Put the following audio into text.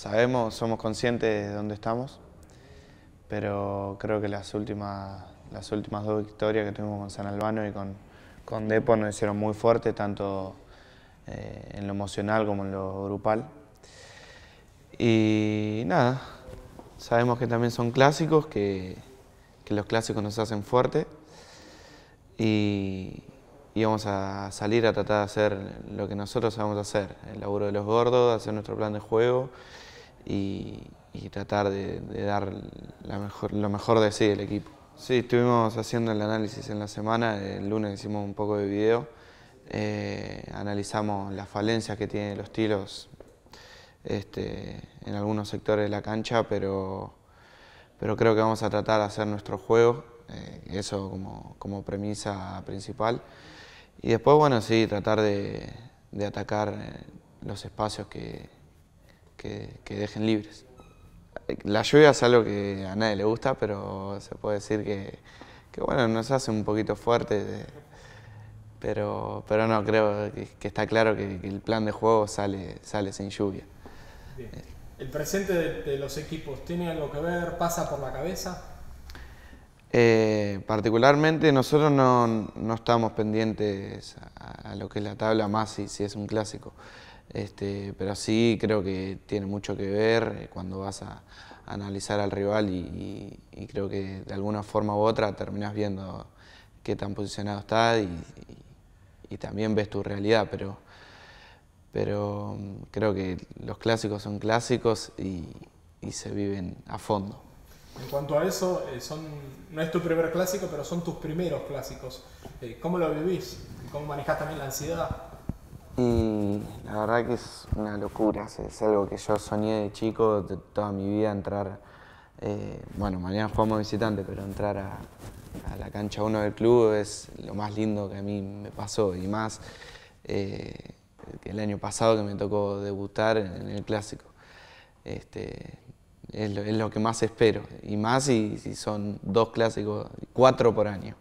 sabemos, somos conscientes de dónde estamos, pero creo que las últimas, las últimas dos victorias que tuvimos con San Albano y con, Depo nos hicieron muy fuerte tanto eh, en lo emocional como en lo grupal. Y nada, sabemos que también son clásicos, que, los clásicos nos hacen fuerte y, y, vamos a salir a tratar de hacer lo que nosotros sabemos hacer, el laburo de los gordos, hacer nuestro plan de juego y, tratar de, dar lo mejor de sí del equipo. Sí, estuvimos haciendo el análisis en la semana, el lunes hicimos un poco de video, eh, analizamos las falencias que tienen los tiros este, en algunos sectores de la cancha, pero, pero creo que vamos a tratar de hacer nuestro juego, eh, eso como, premisa principal. Y después, bueno, sí, tratar de atacar eh, los espacios que, que, dejen libres. La lluvia es algo que a nadie le gusta, pero se puede decir que, bueno, nos hace un poquito fuerte, pero, pero no, creo que, está claro que, el plan de juego sale, sale sin lluvia. ¿El presente de los equipos tiene algo que ver? ¿Pasa por la cabeza? Eh, particularmente nosotros no, no estamos pendientes a, lo que es la tabla más si, es un clásico, este, pero sí creo que tiene mucho que ver eh, cuando vas a, analizar al rival y, creo que de alguna forma u otra terminas viendo qué tan posicionado está y, y, también ves tu realidad, pero, pero mm, creo que los clásicos son clásicos y se viven a fondo. En cuanto a eso, eh, no es tu primer clásico, pero son tus primeros clásicos. Eh, ¿Cómo lo vivís? ¿Cómo manejás también la ansiedad? Y la verdad que es una locura, es algo que yo soñé de chico, de toda mi vida, entrar, eh, bueno, mañana jugamos visitante, pero entrar a, la cancha 1 del club es lo más lindo que a mí me pasó y más que el año pasado que me tocó debutar en el clásico. Este, es lo, que más espero. Y más si son dos clásicos, cuatro por año.